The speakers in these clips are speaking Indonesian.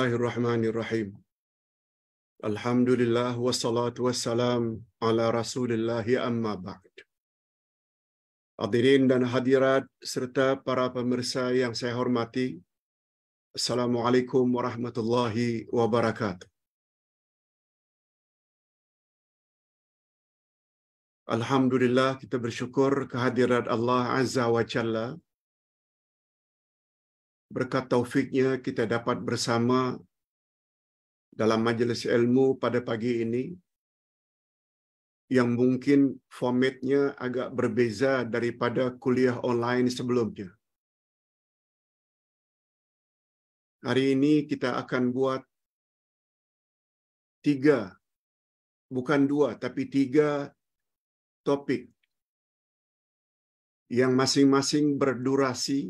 Bismillahirrahmanirrahim. Alhamdulillah wassalatu wassalam ala Rasulillah amma ba'd. Hadirin dan hadirat serta para pemirsa yang saya hormati. Assalamualaikum warahmatullahi wabarakatuh. Alhamdulillah kita bersyukur kehadirat Allah Azza wa Jalla berkat taufiknya kita dapat bersama dalam majelis ilmu pada pagi ini yang mungkin formatnya agak berbeza daripada kuliah online sebelumnya. Hari ini kita akan buat tiga, bukan dua, tapi tiga topik yang masing-masing berdurasi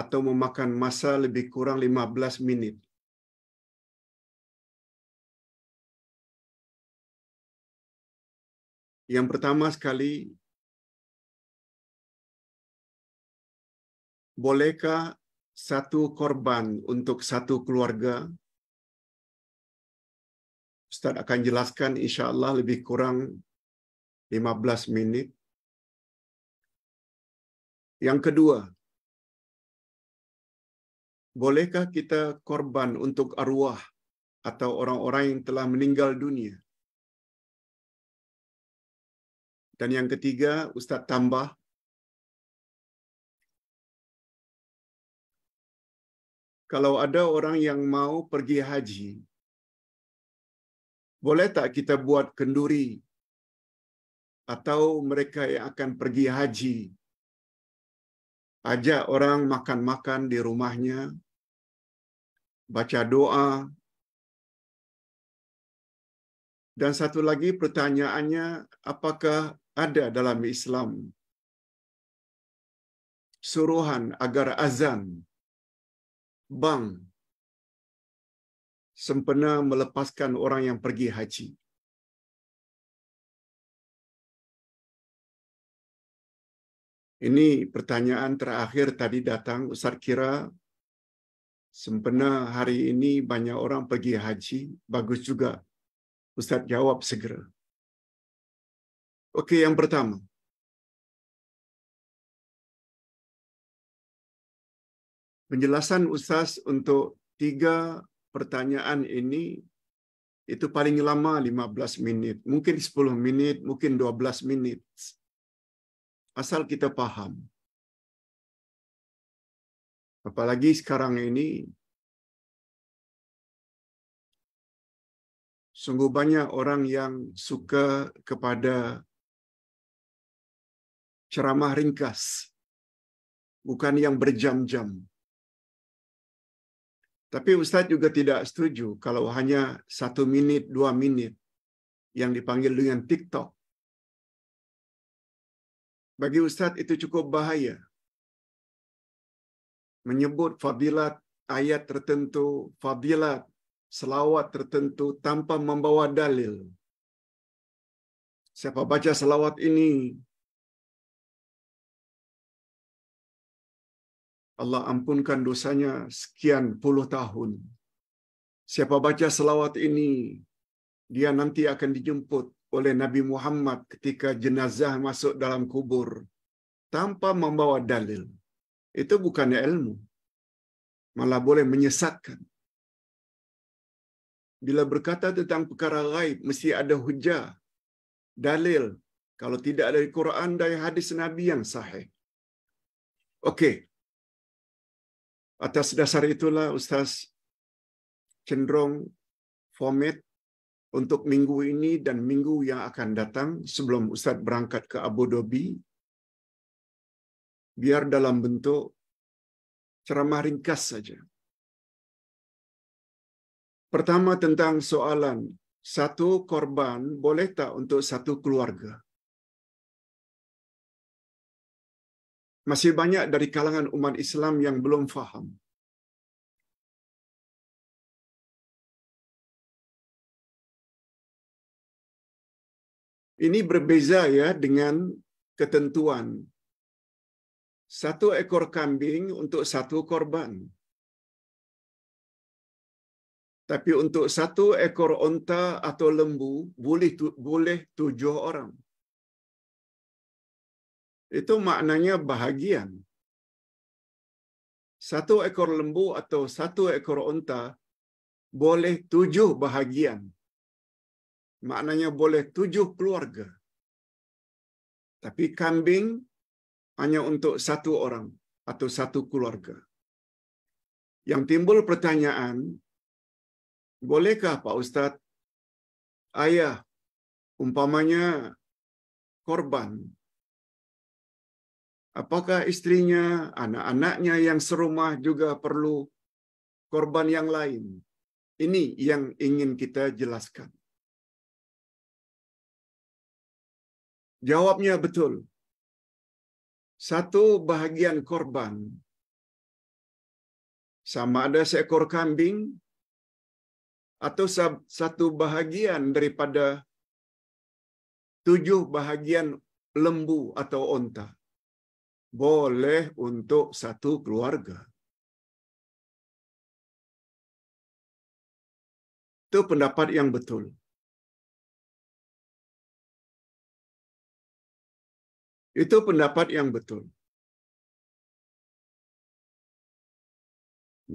atau memakan masa lebih kurang 15 minit. Yang pertama sekali, bolehkah satu korban untuk satu keluarga? Ustaz akan jelaskan insya Allah lebih kurang 15 minit. Yang kedua, bolehkah kita korban untuk arwah atau orang-orang yang telah meninggal dunia? Dan yang ketiga, Ustaz tambah kalau ada orang yang mau pergi haji, boleh tak kita buat kenduri atau mereka yang akan pergi haji ajak orang makan-makan di rumahnya baca doa. Dan satu lagi pertanyaannya, apakah ada dalam Islam suruhan agar azan bang sempena melepaskan orang yang pergi haji? Ini pertanyaan terakhir tadi datang Ustaz kira sempena hari ini banyak orang pergi haji, bagus juga. Ustaz jawab segera. Okey, yang pertama. Penjelasan Ustaz untuk tiga pertanyaan ini itu paling lama 15 minit, mungkin 10 minit, mungkin 12 minit. Asal kita paham. Apalagi sekarang ini sungguh banyak orang yang suka kepada ceramah ringkas, bukan yang berjam-jam. Tapi Ustadz juga tidak setuju kalau hanya satu menit, dua menit yang dipanggil dengan TikTok. Bagi Ustadz itu cukup bahaya menyebut fadilat ayat tertentu, fadilat selawat tertentu tanpa membawa dalil. Siapa baca selawat ini, Allah ampunkan dosanya sekian puluh tahun. Siapa baca selawat ini, dia nanti akan dijemput oleh Nabi Muhammad ketika jenazah masuk dalam kubur tanpa membawa dalil itu bukannya ilmu. Malah boleh menyesatkan. Bila berkata tentang perkara gaib, mesti ada hujah, dalil. Kalau tidak dari Quran, dari hadis Nabi yang sahih. Okey. Atas dasar itulah Ustaz cenderung format untuk minggu ini dan minggu yang akan datang sebelum Ustaz berangkat ke Abu Dhabi biar dalam bentuk ceramah ringkas saja. Pertama tentang soalan satu korban boleh tak untuk satu keluarga? Masih banyak dari kalangan umat Islam yang belum faham. Ini berbeza ya dengan ketentuan satu ekor kambing untuk satu korban. Tapi untuk satu ekor onta atau lembu boleh tu, boleh tujuh orang. Itu maknanya bahagian. Satu ekor lembu atau satu ekor onta boleh tujuh bahagian. Maknanya boleh tujuh keluarga. Tapi kambing hanya untuk satu orang atau satu keluarga. Yang timbul pertanyaan, bolehkah Pak Ustadz, ayah, umpamanya korban, apakah istrinya, anak-anaknya yang serumah juga perlu korban yang lain? Ini yang ingin kita jelaskan. Jawabnya betul. Satu bahagian korban. Sama ada seekor kambing atau satu bahagian daripada tujuh bahagian lembu atau onta. Boleh untuk satu keluarga. Itu pendapat yang betul. Itu pendapat yang betul.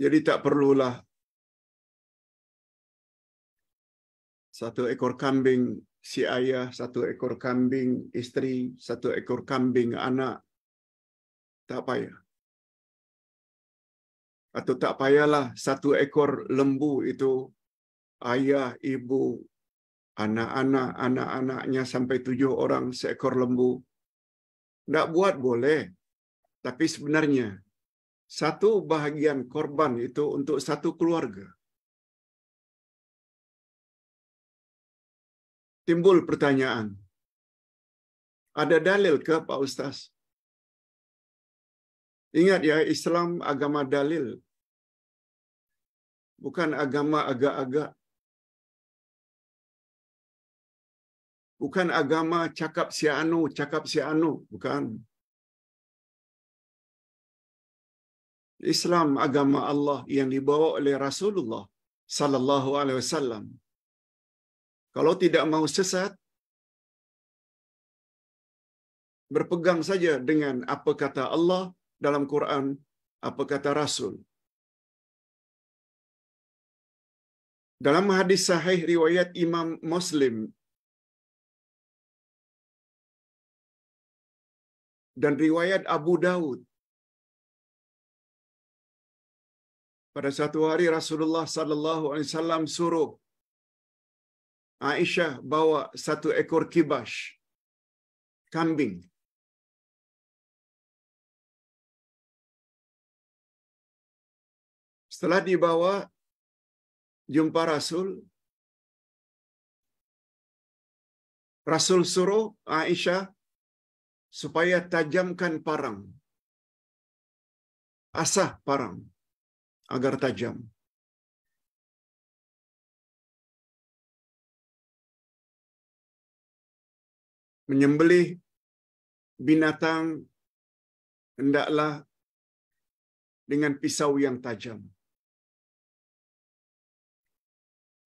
Jadi tak perlulah satu ekor kambing si ayah, satu ekor kambing istri, satu ekor kambing anak. Tak payah. Atau tak payahlah satu ekor lembu itu ayah, ibu, anak-anak, anak-anaknya sampai tujuh orang seekor lembu tidak buat boleh. Tapi sebenarnya satu bahagian korban itu untuk satu keluarga. Timbul pertanyaan. Ada dalil ke Pak Ustaz? Ingat ya, Islam agama dalil. Bukan agama agak-agak. bukan agama cakap si anu cakap si anu bukan Islam agama Allah yang dibawa oleh Rasulullah sallallahu alaihi wasallam kalau tidak mau sesat berpegang saja dengan apa kata Allah dalam Quran apa kata Rasul dalam hadis sahih riwayat Imam Muslim dan riwayat Abu Daud. Pada satu hari Rasulullah sallallahu alaihi wasallam suruh Aisyah bawa satu ekor kibas kambing. Setelah dibawa jumpa Rasul, Rasul suruh Aisyah supaya tajamkan parang. Asah parang agar tajam. Menyembelih binatang hendaklah dengan pisau yang tajam.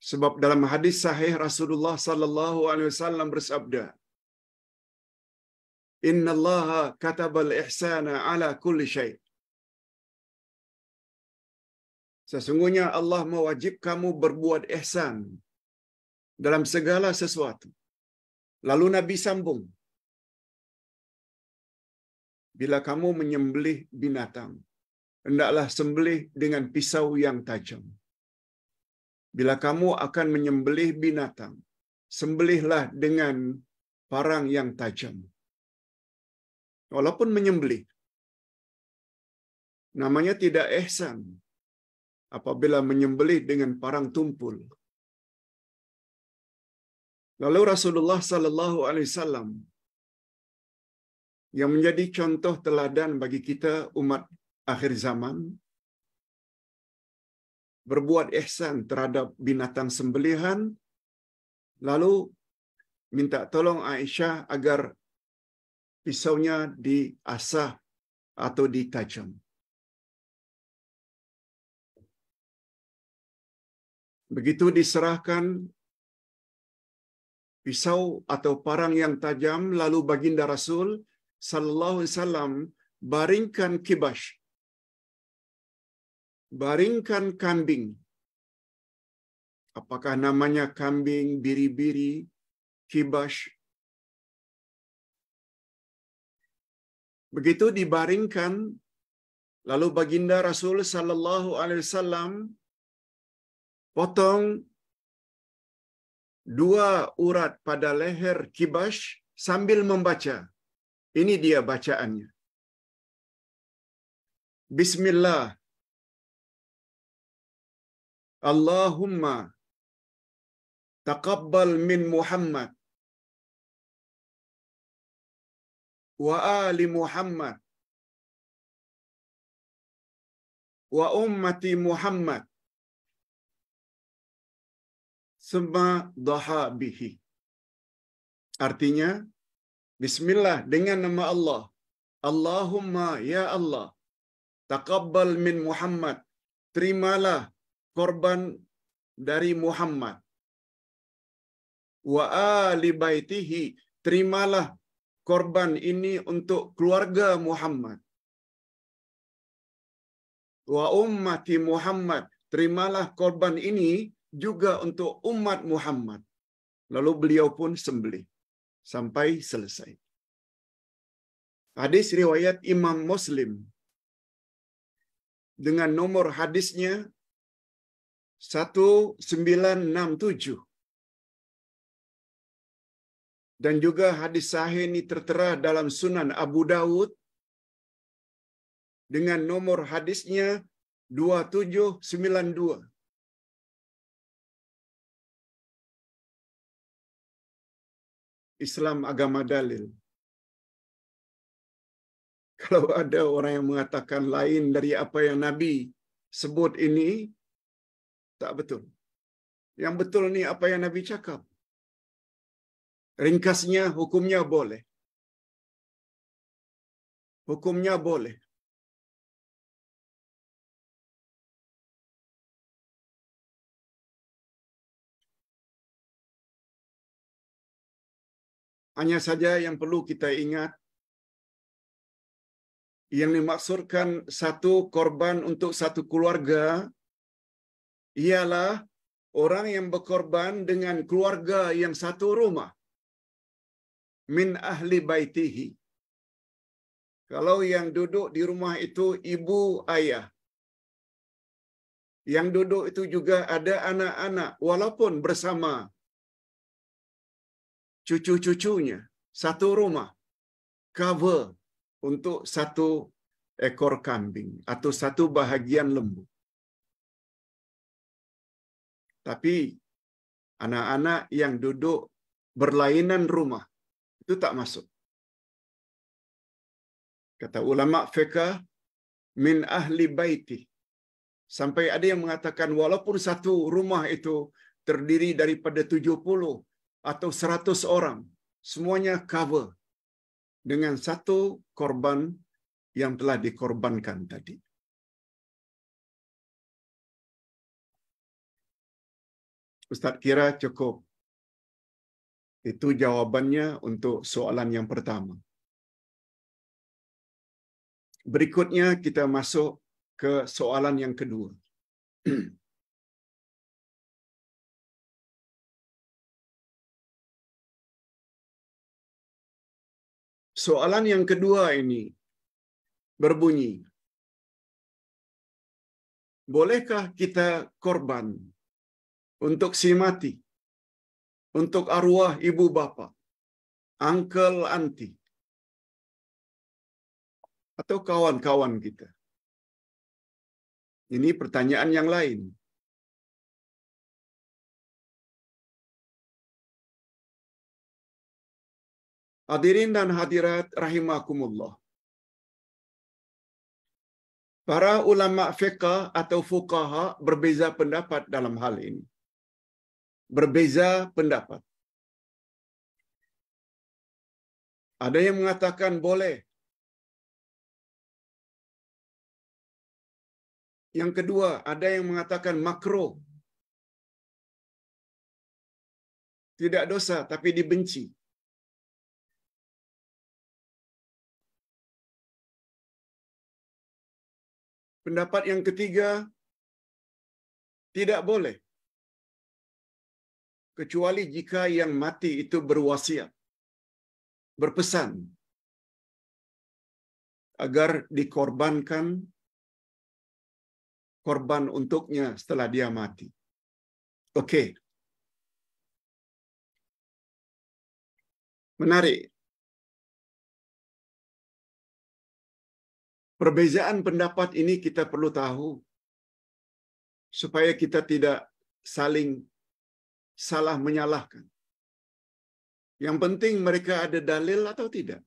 Sebab dalam hadis sahih Rasulullah sallallahu alaihi wasallam bersabda, Inna Allah katabal ihsana ala kulli syai. Sesungguhnya Allah mewajib kamu berbuat ihsan dalam segala sesuatu. Lalu Nabi sambung. Bila kamu menyembelih binatang, hendaklah sembelih dengan pisau yang tajam. Bila kamu akan menyembelih binatang, sembelihlah dengan parang yang tajam. Walaupun menyembelih. Namanya tidak ehsan. Apabila menyembelih dengan parang tumpul. Lalu Rasulullah sallallahu alaihi wasallam yang menjadi contoh teladan bagi kita umat akhir zaman berbuat ihsan terhadap binatang sembelihan lalu minta tolong Aisyah agar pisaunya diasah atau ditajam. Begitu diserahkan pisau atau parang yang tajam, lalu baginda Rasul sallallahu alaihi wasallam baringkan kibash. Baringkan kambing. Apakah namanya kambing, biri-biri, kibash, Begitu dibaringkan, lalu baginda Rasul Sallallahu Alaihi Wasallam potong dua urat pada leher kibas sambil membaca. Ini dia bacaannya. Bismillah. Allahumma taqabbal min Muhammad wa ali Muhammad wa ummati Muhammad sema bihi Artinya, Bismillah dengan nama Allah. Allahumma ya Allah, taqabbal min Muhammad. Terimalah korban dari Muhammad. Wa ali baitihi, terimalah korban ini untuk keluarga Muhammad. Wa ummati Muhammad, terimalah korban ini juga untuk umat Muhammad. Lalu beliau pun sembelih sampai selesai. Hadis riwayat Imam Muslim dengan nomor hadisnya 1967 dan juga hadis sahih ini tertera dalam Sunan Abu Dawud dengan nomor hadisnya 2792. Islam agama dalil. Kalau ada orang yang mengatakan lain dari apa yang Nabi sebut ini, tak betul. Yang betul ni apa yang Nabi cakap. Ringkasnya hukumnya boleh. Hukumnya boleh. Hanya saja yang perlu kita ingat yang dimaksudkan satu korban untuk satu keluarga ialah orang yang berkorban dengan keluarga yang satu rumah min ahli baitihi. Kalau yang duduk di rumah itu ibu ayah. Yang duduk itu juga ada anak-anak walaupun bersama cucu-cucunya satu rumah cover untuk satu ekor kambing atau satu bahagian lembu. Tapi anak-anak yang duduk berlainan rumah itu tak masuk. Kata ulama fikih min ahli baiti. Sampai ada yang mengatakan walaupun satu rumah itu terdiri daripada 70 atau 100 orang, semuanya cover dengan satu korban yang telah dikorbankan tadi. Ustaz kira cukup itu jawabannya untuk soalan yang pertama. Berikutnya kita masuk ke soalan yang kedua. Soalan yang kedua ini berbunyi, bolehkah kita korban untuk si mati? untuk arwah ibu bapa, uncle, auntie, atau kawan-kawan kita? Ini pertanyaan yang lain. Hadirin dan hadirat rahimakumullah. Para ulama fiqah atau fuqaha berbeza pendapat dalam hal ini berbeza pendapat. Ada yang mengatakan boleh. Yang kedua, ada yang mengatakan makro. Tidak dosa tapi dibenci. Pendapat yang ketiga, tidak boleh kecuali jika yang mati itu berwasiat, berpesan agar dikorbankan korban untuknya setelah dia mati. Oke, Menarik. Perbezaan pendapat ini kita perlu tahu supaya kita tidak saling salah menyalahkan. Yang penting mereka ada dalil atau tidak.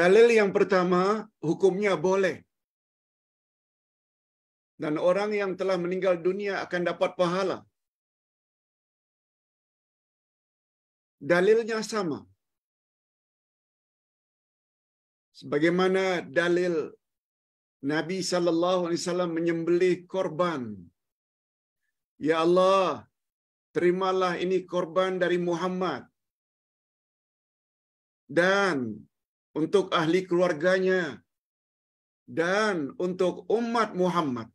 Dalil yang pertama, hukumnya boleh. Dan orang yang telah meninggal dunia akan dapat pahala. Dalilnya sama. Sebagaimana dalil Nabi Shallallahu alaihi wasallam menyembelih korban. Ya Allah, terimalah ini korban dari Muhammad. Dan untuk ahli keluarganya dan untuk umat Muhammad.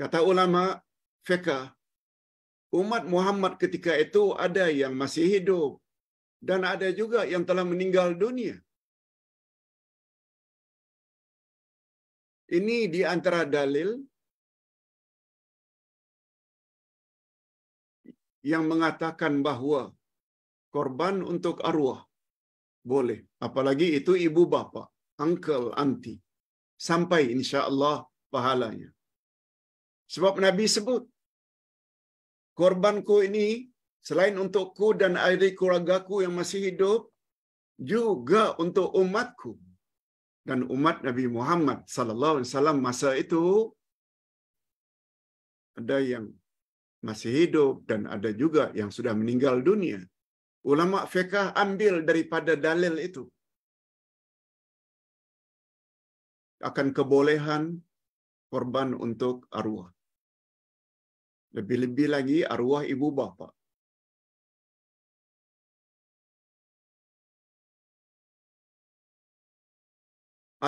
Kata ulama fikih, umat Muhammad ketika itu ada yang masih hidup dan ada juga yang telah meninggal dunia. Ini di antara dalil yang mengatakan bahwa korban untuk arwah boleh, apalagi itu ibu bapa, uncle, anti, sampai insya Allah pahalanya. Sebab Nabi sebut, korbanku ini selain untukku dan ahli keluargaku yang masih hidup, juga untuk umatku dan umat Nabi Muhammad sallallahu alaihi wasallam masa itu ada yang masih hidup dan ada juga yang sudah meninggal dunia. Ulama fekah ambil daripada dalil itu akan kebolehan korban untuk arwah. Lebih-lebih lagi arwah ibu bapa.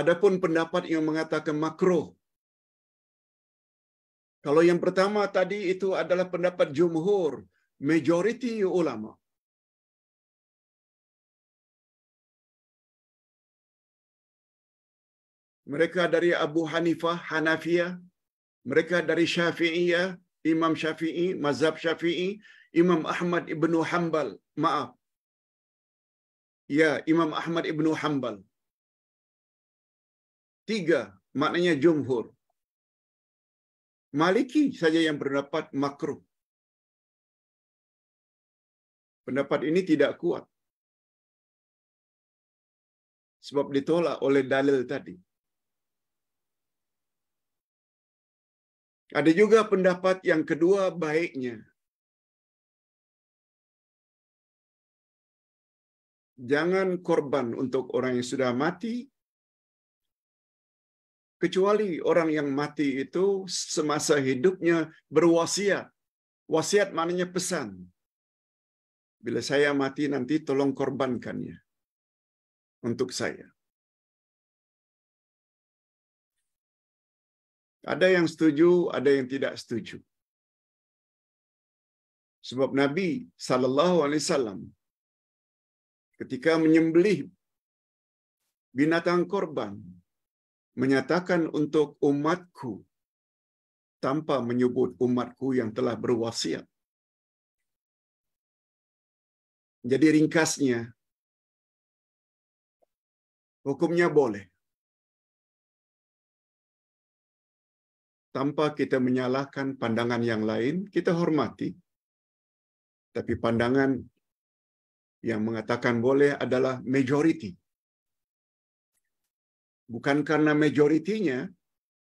Adapun pendapat yang mengatakan makro, Kalau yang pertama tadi itu adalah pendapat jumhur, majority ulama. Mereka dari Abu Hanifah, Hanafiyah, mereka dari Syafi'iyah, Imam Syafi'i, Mazhab Syafi'i, Imam Ahmad ibnu Hanbal, maaf. Ya, Imam Ahmad ibnu Hanbal. Tiga, maknanya jumhur. Maliki saja yang berpendapat makruh. Pendapat ini tidak kuat. Sebab ditolak oleh dalil tadi. Ada juga pendapat yang kedua baiknya. Jangan korban untuk orang yang sudah mati, kecuali orang yang mati itu semasa hidupnya berwasiat. Wasiat maknanya pesan. Bila saya mati nanti tolong korbankannya untuk saya. Ada yang setuju, ada yang tidak setuju. Sebab Nabi saw ketika menyembelih binatang korban, menyatakan untuk umatku tanpa menyebut umatku yang telah berwasiat. Jadi ringkasnya, hukumnya boleh. Tanpa kita menyalahkan pandangan yang lain, kita hormati. Tapi pandangan yang mengatakan boleh adalah majority bukan karena majoritinya,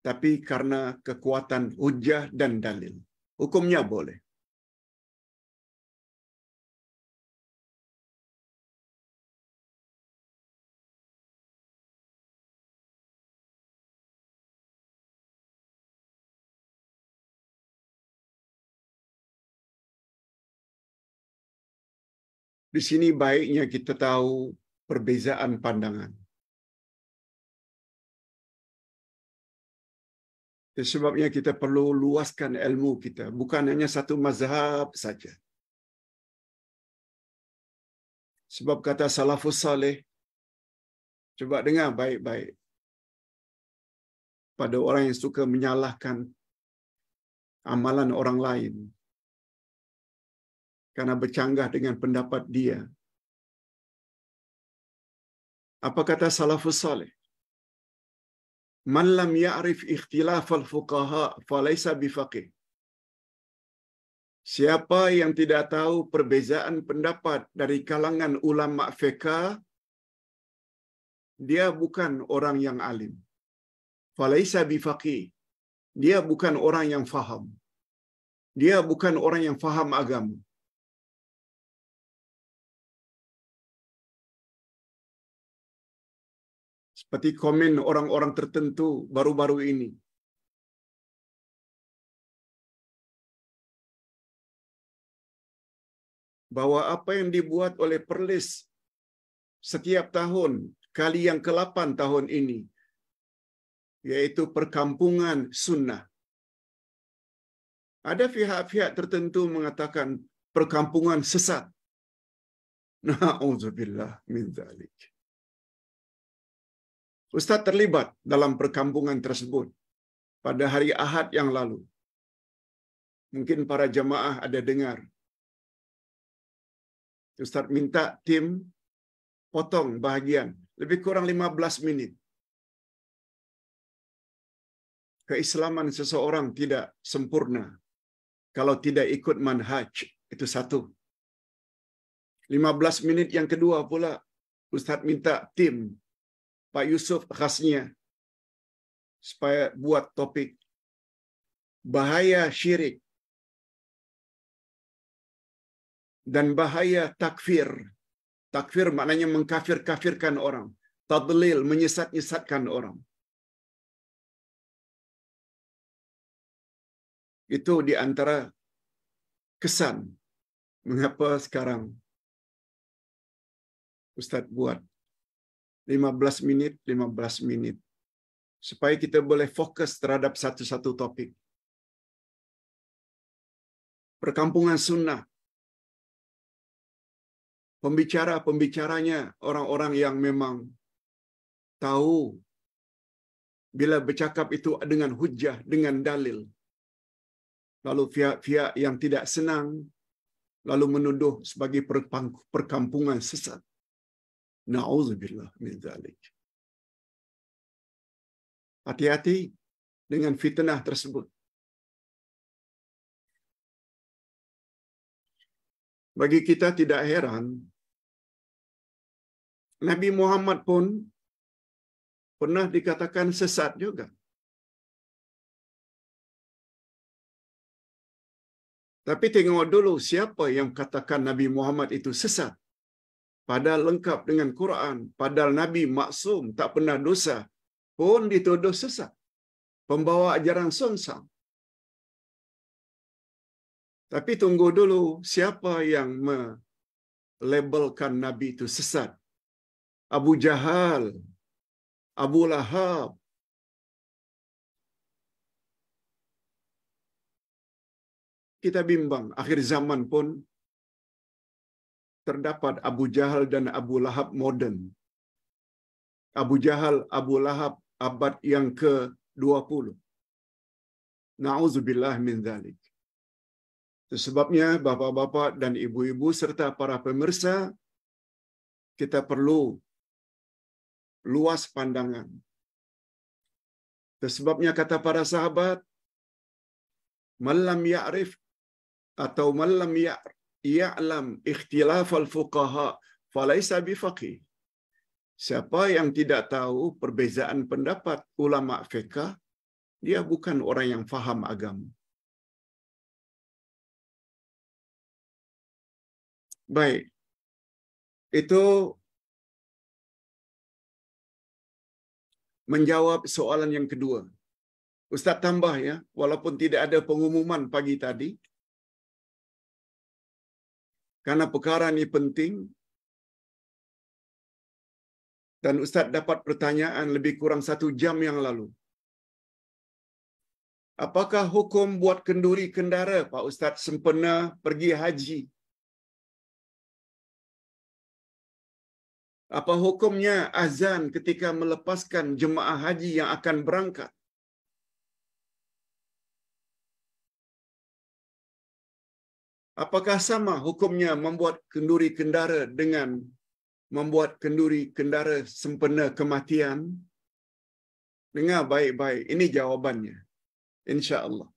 tapi karena kekuatan hujah dan dalil. Hukumnya boleh. Di sini baiknya kita tahu perbezaan pandangan. sebabnya kita perlu luaskan ilmu kita bukan hanya satu mazhab saja sebab kata salafus saleh cuba dengar baik-baik pada orang yang suka menyalahkan amalan orang lain karena bercanggah dengan pendapat dia apa kata salafus saleh Man lam ya'rif ikhtilaf al-fuqaha falaysa bifaqih. Siapa yang tidak tahu perbezaan pendapat dari kalangan ulama feka, dia bukan orang yang alim. Falaisa fakih, Dia bukan orang yang faham. Dia bukan orang yang faham agama. seperti komen orang-orang tertentu baru-baru ini. Bahwa apa yang dibuat oleh Perlis setiap tahun, kali yang ke-8 tahun ini, yaitu perkampungan sunnah. Ada pihak-pihak tertentu mengatakan perkampungan sesat. Na'udzubillah min dzalik. Ustadz terlibat dalam perkampungan tersebut pada hari Ahad yang lalu. Mungkin para jamaah ada dengar. Ustadz minta tim potong bahagian, lebih kurang 15 menit. Keislaman seseorang tidak sempurna kalau tidak ikut manhaj, itu satu. 15 menit yang kedua pula Ustadz minta tim Pak Yusuf khasnya supaya buat topik bahaya syirik dan bahaya takfir. Takfir maknanya mengkafir-kafirkan orang. Tadlil, menyesat-nyesatkan orang. Itu di antara kesan mengapa sekarang Ustadz buat 15 menit, 15 menit. Supaya kita boleh fokus terhadap satu-satu topik. Perkampungan sunnah. Pembicara-pembicaranya orang-orang yang memang tahu bila bercakap itu dengan hujah, dengan dalil. Lalu pihak-pihak yang tidak senang lalu menuduh sebagai perkampungan sesat. Na'udzubillah min dzalik. Hati-hati dengan fitnah tersebut. Bagi kita tidak heran, Nabi Muhammad pun pernah dikatakan sesat juga. Tapi tengok dulu siapa yang katakan Nabi Muhammad itu sesat padahal lengkap dengan Quran, padahal Nabi maksum, tak pernah dosa, pun dituduh sesat. Pembawa ajaran sungsang. Tapi tunggu dulu, siapa yang melabelkan Nabi itu sesat? Abu Jahal, Abu Lahab, kita bimbang akhir zaman pun terdapat Abu Jahal dan Abu Lahab modern. Abu Jahal, Abu Lahab abad yang ke-20. Nauzubillah min dhalik. Sebabnya bapak-bapak dan ibu-ibu serta para pemirsa kita perlu luas pandangan. Sebabnya kata para sahabat, malam ya'rif atau malam ya'rif ya'lam al fuqaha falaysa bifaqih. Siapa yang tidak tahu perbezaan pendapat ulama fikih, dia bukan orang yang faham agama. Baik. Itu menjawab soalan yang kedua. Ustaz tambah ya, walaupun tidak ada pengumuman pagi tadi, Karena perkara ini penting. Dan Ustaz dapat pertanyaan lebih kurang satu jam yang lalu. Apakah hukum buat kenduri kendara Pak Ustaz sempena pergi haji? Apa hukumnya azan ketika melepaskan jemaah haji yang akan berangkat? apakah sama hukumnya membuat kenduri kendara dengan membuat kenduri kendara sempena kematian? Dengar baik-baik, ini jawabannya. InsyaAllah.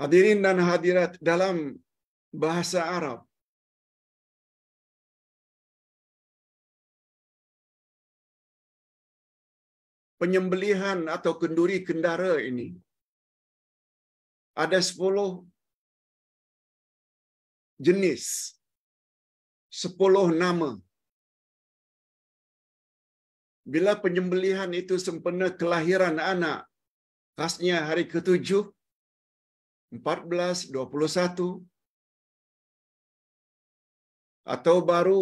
Hadirin dan hadirat dalam bahasa Arab, penyembelihan atau kenduri kendara ini. Ada sepuluh jenis, sepuluh nama. Bila penyembelihan itu sempena kelahiran anak, khasnya hari ketujuh, 14, 21, atau baru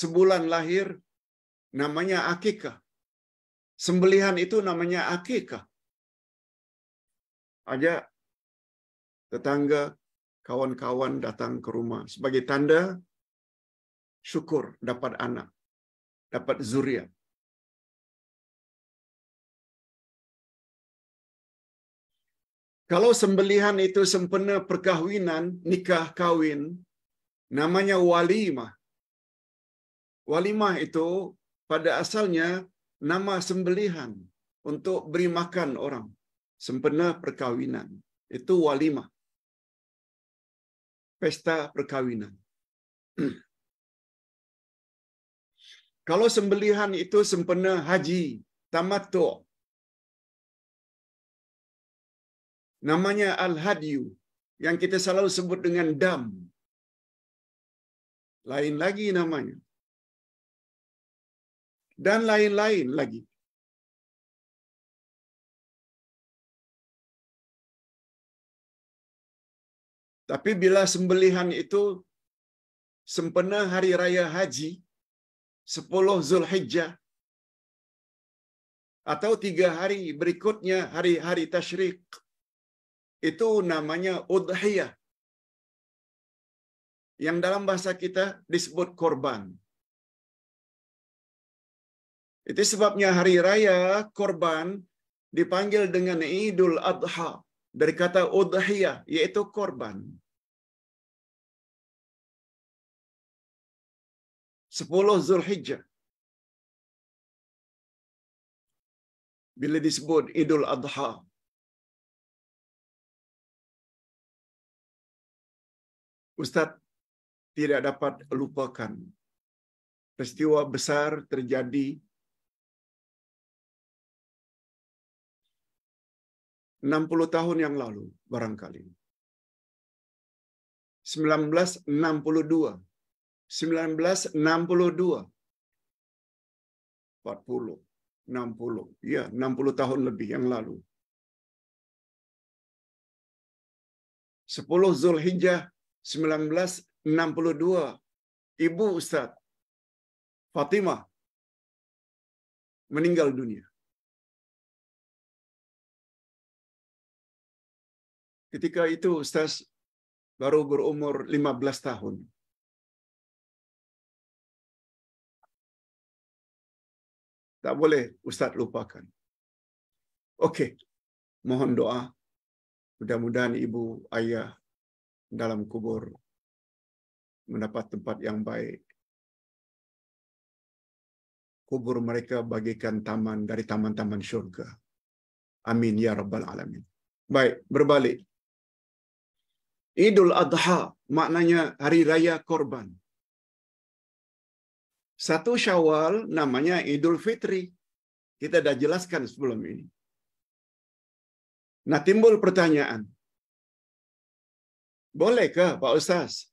sebulan lahir, namanya akikah. Sembelihan itu namanya akikah. Ada tetangga, kawan-kawan datang ke rumah sebagai tanda syukur dapat anak, dapat zuriat. Kalau sembelihan itu sempena perkahwinan, nikah kawin, namanya walimah. Walimah itu pada asalnya nama sembelihan untuk beri makan orang sempena perkawinan. Itu walimah. Pesta perkawinan. Kalau sembelihan itu sempena haji, tamattu. Namanya al-hadyu yang kita selalu sebut dengan dam. Lain lagi namanya dan lain-lain lagi. Tapi bila sembelihan itu sempena hari raya haji 10 Zulhijjah atau tiga hari berikutnya hari-hari Tashrik, itu namanya udhiyah yang dalam bahasa kita disebut korban. Itu sebabnya hari raya korban dipanggil dengan Idul Adha dari kata udhiyah yaitu korban. Sepuluh Zulhijjah. Bila disebut Idul Adha. Ustaz tidak dapat lupakan peristiwa besar terjadi 60 tahun yang lalu barangkali. 1962. 1962. 40, 60. Ya, 60 tahun lebih yang lalu. 10 Zulhijjah 1962. Ibu Ustaz Fatimah meninggal dunia. Ketika itu Ustaz baru berumur 15 tahun. Tak boleh Ustaz lupakan. Okey, mohon doa. Mudah-mudahan ibu, ayah dalam kubur mendapat tempat yang baik. Kubur mereka bagikan taman dari taman-taman syurga. Amin ya rabbal alamin. Baik, berbalik. Idul Adha maknanya hari raya korban. Satu Syawal namanya Idul Fitri. Kita dah jelaskan sebelum ini. Nah, timbul pertanyaan. Bolehkah Pak Ustaz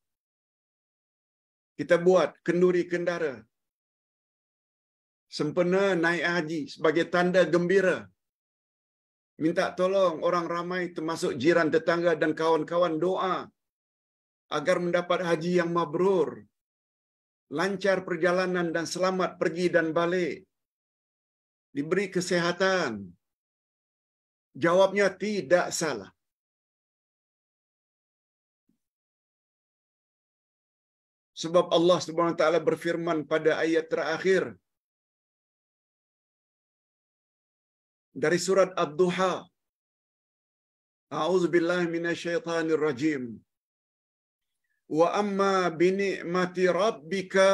kita buat kenduri kendara sempena naik haji sebagai tanda gembira Minta tolong orang ramai termasuk jiran tetangga dan kawan-kawan doa agar mendapat haji yang mabrur, lancar perjalanan dan selamat pergi dan balik. Diberi kesehatan. Jawabnya tidak salah. Sebab Allah Subhanahu wa taala berfirman pada ayat terakhir dari surat Ad-Duha. A'udzubillahi minasyaitonir rajim. Wa amma bi ni'mati rabbika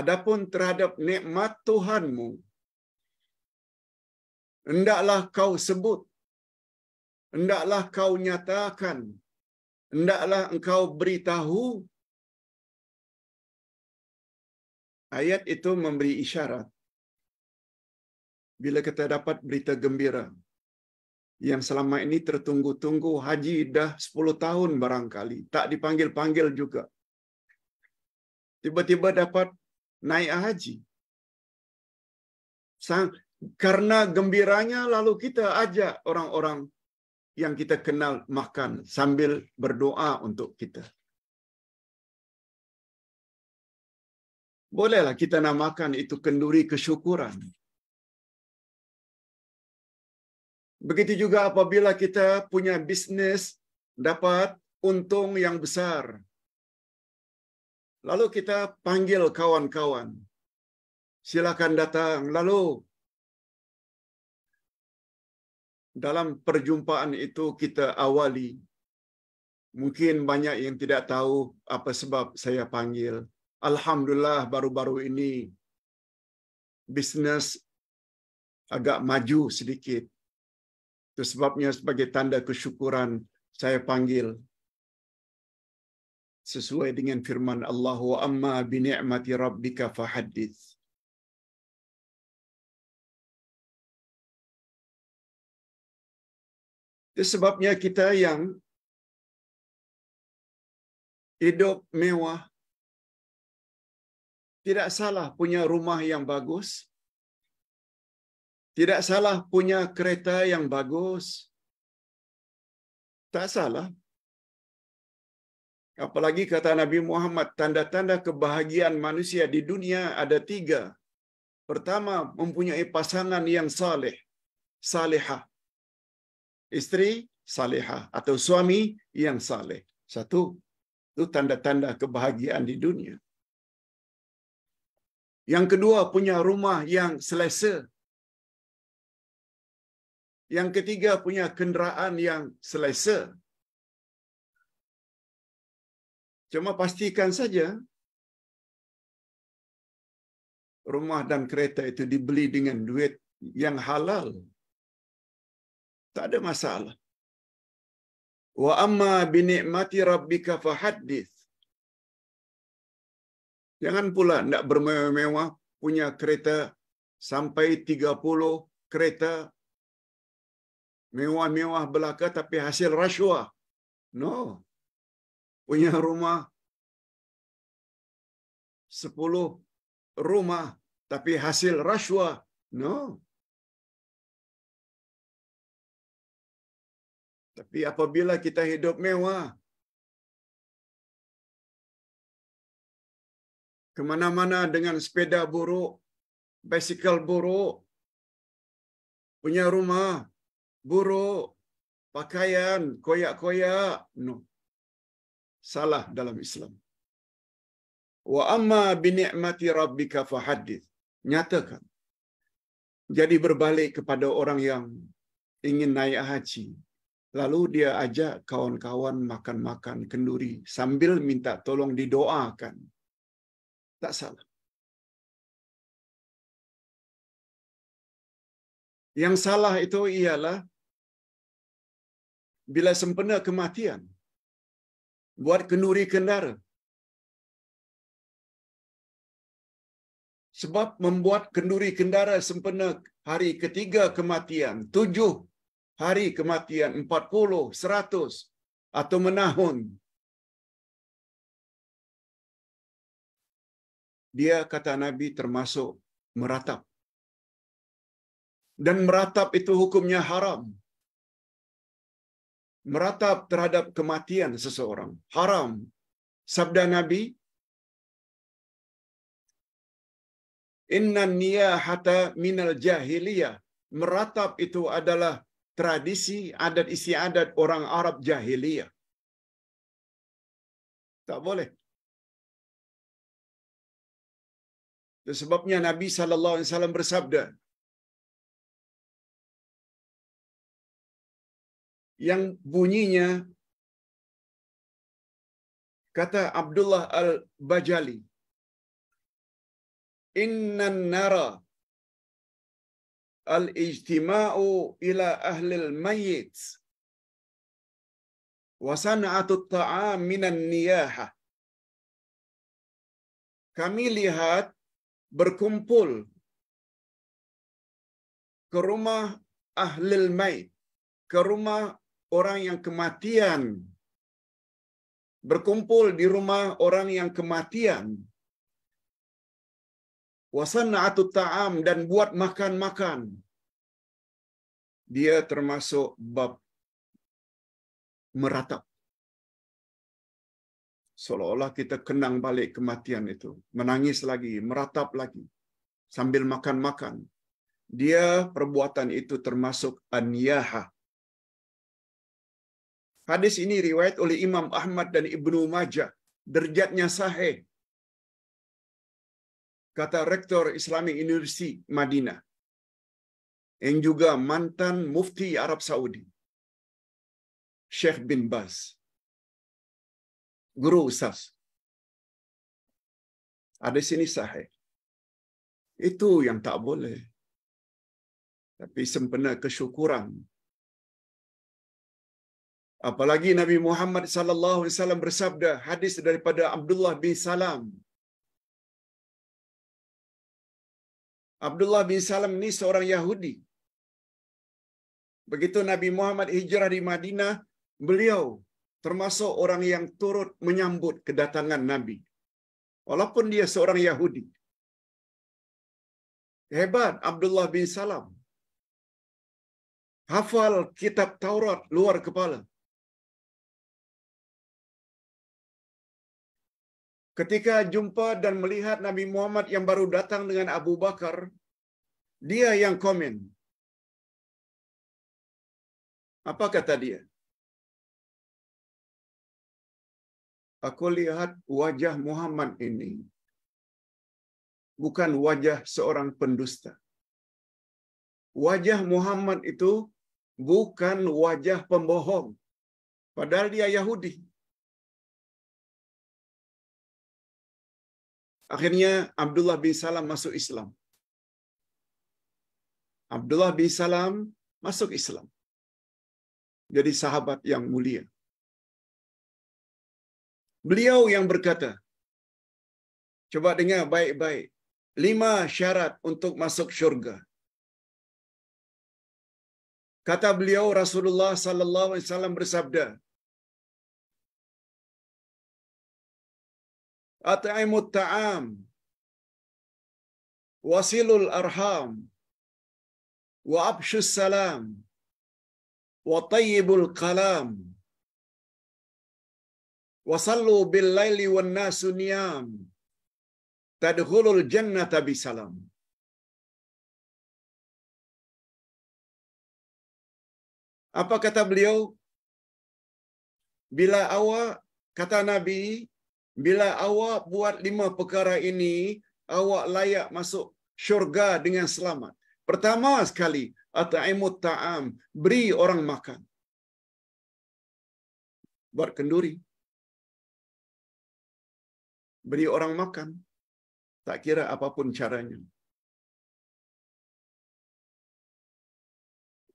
Adapun terhadap nikmat Tuhanmu, hendaklah kau sebut, hendaklah kau nyatakan, hendaklah engkau beritahu Ayat itu memberi isyarat bila kita dapat berita gembira yang selama ini tertunggu-tunggu haji dah 10 tahun barangkali, tak dipanggil-panggil juga. Tiba-tiba dapat naik haji. Sang, karena gembiranya lalu kita ajak orang-orang yang kita kenal makan sambil berdoa untuk kita. Bolehlah kita namakan itu kenduri kesyukuran. Begitu juga apabila kita punya bisnis dapat untung yang besar. Lalu kita panggil kawan-kawan. Silakan datang. Lalu dalam perjumpaan itu kita awali. Mungkin banyak yang tidak tahu apa sebab saya panggil. Alhamdulillah baru-baru ini bisnis agak maju sedikit. Itu sebabnya sebagai tanda kesyukuran saya panggil sesuai dengan firman Allah wa amma bi ni'mati rabbika fahaddits. Itu sebabnya kita yang hidup mewah tidak salah punya rumah yang bagus. Tidak salah punya kereta yang bagus. Tak salah. Apalagi kata Nabi Muhammad, tanda-tanda kebahagiaan manusia di dunia ada tiga. Pertama, mempunyai pasangan yang saleh, saleha, Istri saleha atau suami yang saleh. Satu, itu tanda-tanda kebahagiaan di dunia. Yang kedua, punya rumah yang selesa. Yang ketiga, punya kenderaan yang selesa. Cuma pastikan saja rumah dan kereta itu dibeli dengan duit yang halal. Tak ada masalah. Wa amma bi ni'mati rabbika fahaddits. Jangan pula tidak bermewah-mewah punya kereta sampai 30 kereta mewah-mewah belaka tapi hasil rasuah. No. Punya rumah 10 rumah tapi hasil rasuah. No. Tapi apabila kita hidup mewah, kemana-mana dengan sepeda buruk, bicycle buruk, punya rumah buruk, pakaian koyak-koyak. No. Salah dalam Islam. Wa amma bi rabbika fahaddits. Nyatakan. Jadi berbalik kepada orang yang ingin naik haji. Lalu dia ajak kawan-kawan makan-makan kenduri sambil minta tolong didoakan. tak salah. Yang salah itu ialah bila sempena kematian buat kenduri kendara. Sebab membuat kenduri kendara sempena hari ketiga kematian, tujuh hari kematian, empat puluh, seratus atau menahun dia kata Nabi termasuk meratap. Dan meratap itu hukumnya haram. Meratap terhadap kematian seseorang haram. Sabda Nabi, "Inna niyahata minal jahiliyah." Meratap itu adalah tradisi adat istiadat orang Arab jahiliyah. Tak boleh. Itu sebabnya Nabi sallallahu alaihi wasallam bersabda, yang bunyinya kata Abdullah Al-Bajali, "Inna nara al-ijtima'u ila ahli al-mayyit wa san'atu ta'am minan niyaha." Kami lihat berkumpul ke rumah ahlil mait, ke rumah orang yang kematian, berkumpul di rumah orang yang kematian, wasana atau ta'am dan buat makan-makan, dia termasuk bab meratap. seolah-olah kita kenang balik kematian itu, menangis lagi, meratap lagi sambil makan-makan. Dia perbuatan itu termasuk anyaha. Hadis ini riwayat oleh Imam Ahmad dan Ibnu Majah, derjatnya sahih. Kata Rektor Islamic University Madinah, yang juga mantan mufti Arab Saudi, sheikh bin Baz guru usas. Ada sini sahih. Eh? Itu yang tak boleh. Tapi sempena kesyukuran. Apalagi Nabi Muhammad sallallahu alaihi wasallam bersabda hadis daripada Abdullah bin Salam. Abdullah bin Salam ni seorang Yahudi. Begitu Nabi Muhammad hijrah di Madinah, beliau termasuk orang yang turut menyambut kedatangan Nabi. Walaupun dia seorang Yahudi. Hebat Abdullah bin Salam. Hafal kitab Taurat luar kepala. Ketika jumpa dan melihat Nabi Muhammad yang baru datang dengan Abu Bakar, dia yang komen. Apa kata dia? Aku lihat wajah Muhammad ini bukan wajah seorang pendusta. Wajah Muhammad itu bukan wajah pembohong. Padahal dia Yahudi. Akhirnya Abdullah bin Salam masuk Islam. Abdullah bin Salam masuk Islam. Jadi sahabat yang mulia. Beliau yang berkata, coba dengar baik-baik, lima syarat untuk masuk syurga. Kata beliau Rasulullah sallallahu alaihi wasallam bersabda, ataimut ta'am wasilul arham wa abshus salam wa tayyibul kalam wasallu bil laili wan nasu niyam tadkhulul jannata bi salam apa kata beliau bila awak kata nabi bila awak buat lima perkara ini awak layak masuk syurga dengan selamat pertama sekali ataimut ta'am beri orang makan buat kenduri beri orang makan. Tak kira apapun caranya.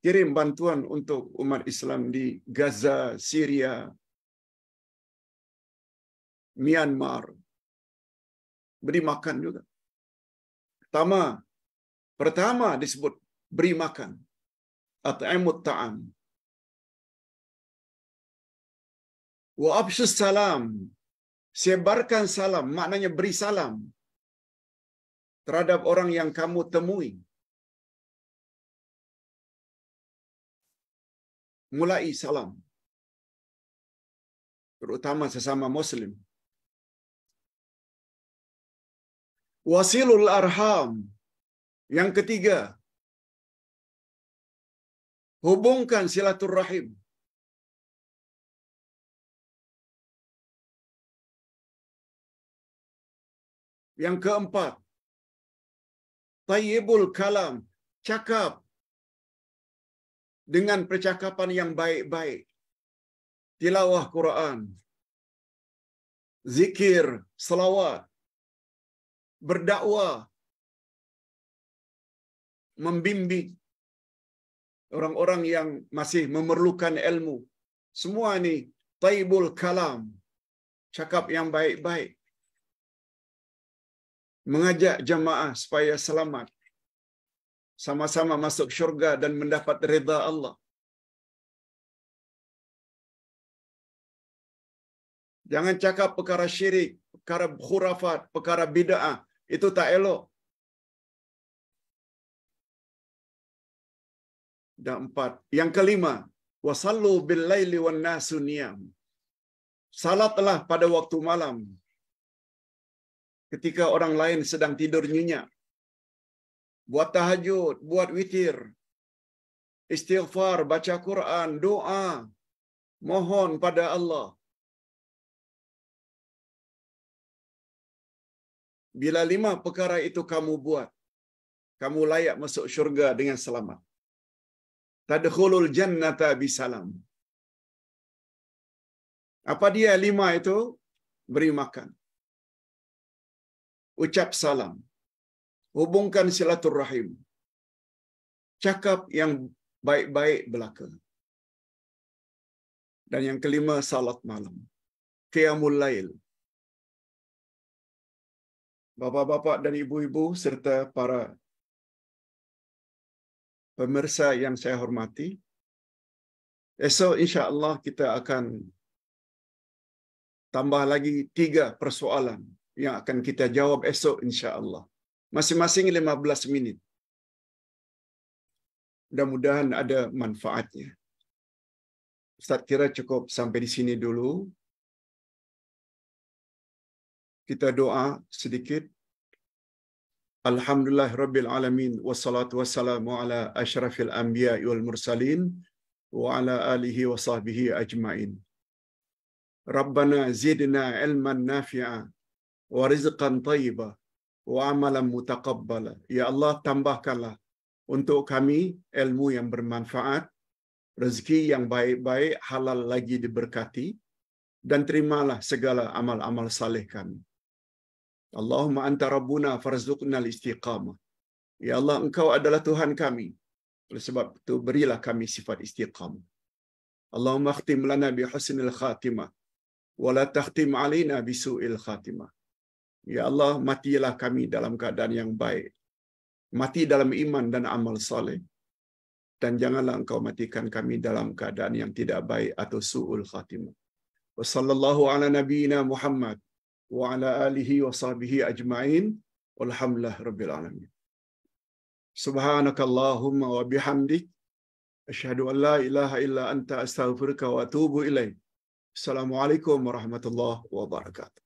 Kirim bantuan untuk umat Islam di Gaza, Syria, Myanmar. Beri makan juga. Pertama, pertama disebut beri makan. At'imut ta'am. Wa salam Sebarkan salam, maknanya beri salam terhadap orang yang kamu temui. Mulai salam. Terutama sesama muslim. Wasilul arham. Yang ketiga, hubungkan silaturrahim. Yang keempat, tayyibul kalam, cakap dengan percakapan yang baik-baik. Tilawah Quran, zikir, selawat, berdakwah, membimbing orang-orang yang masih memerlukan ilmu. Semua ini taibul kalam, cakap yang baik-baik mengajak jamaah supaya selamat. Sama-sama masuk syurga dan mendapat reda Allah. Jangan cakap perkara syirik, perkara khurafat, perkara bid'ah. Itu tak elok. Dan empat. Yang kelima, wasallu bil wan nasuniyam. Salatlah pada waktu malam ketika orang lain sedang tidur nyenyak. Buat tahajud, buat witir, istighfar, baca Quran, doa, mohon pada Allah. Bila lima perkara itu kamu buat, kamu layak masuk syurga dengan selamat. Tadkhulul jannata bisalam. Apa dia lima itu? Beri makan. ucap salam, hubungkan silaturahim, cakap yang baik-baik belaka. Dan yang kelima, salat malam. Qiyamul Lail. Bapak-bapak dan ibu-ibu serta para pemirsa yang saya hormati, esok insya-Allah kita akan tambah lagi tiga persoalan yang akan kita jawab esok insya Allah. Masing-masing 15 minit. Mudah-mudahan ada manfaatnya. Ustaz kira cukup sampai di sini dulu. Kita doa sedikit. Alhamdulillah Rabbil Alamin Wassalatu wassalamu ala ashrafil anbiya wal mursalin Wa ala alihi wa sahbihi ajma'in Rabbana zidna ilman nafi'a wa rizqan wa amalan mutaqabbala. Ya Allah, tambahkanlah untuk kami ilmu yang bermanfaat, rezeki yang baik-baik, halal lagi diberkati, dan terimalah segala amal-amal saleh kami. Allahumma anta rabbuna farzuqna al-istiqamah. Ya Allah, engkau adalah Tuhan kami. Oleh sebab itu, berilah kami sifat istiqamah. Allahumma akhtim lana bi husnil khatimah. Wa la takhtim alina bi su'il khatimah. Ya Allah, matilah kami dalam keadaan yang baik. Mati dalam iman dan amal soleh. Dan janganlah engkau matikan kami dalam keadaan yang tidak baik atau su'ul khatimah. Wassallallahu ala nabiyina Muhammad wa ala alihi wa sahbihi ajma'in. Alhamdulillah rabbil alamin. Subhanakallahumma wa bihamdik. Asyhadu an la ilaha illa anta astaghfiruka wa atubu ilaih. Assalamualaikum warahmatullahi wabarakatuh.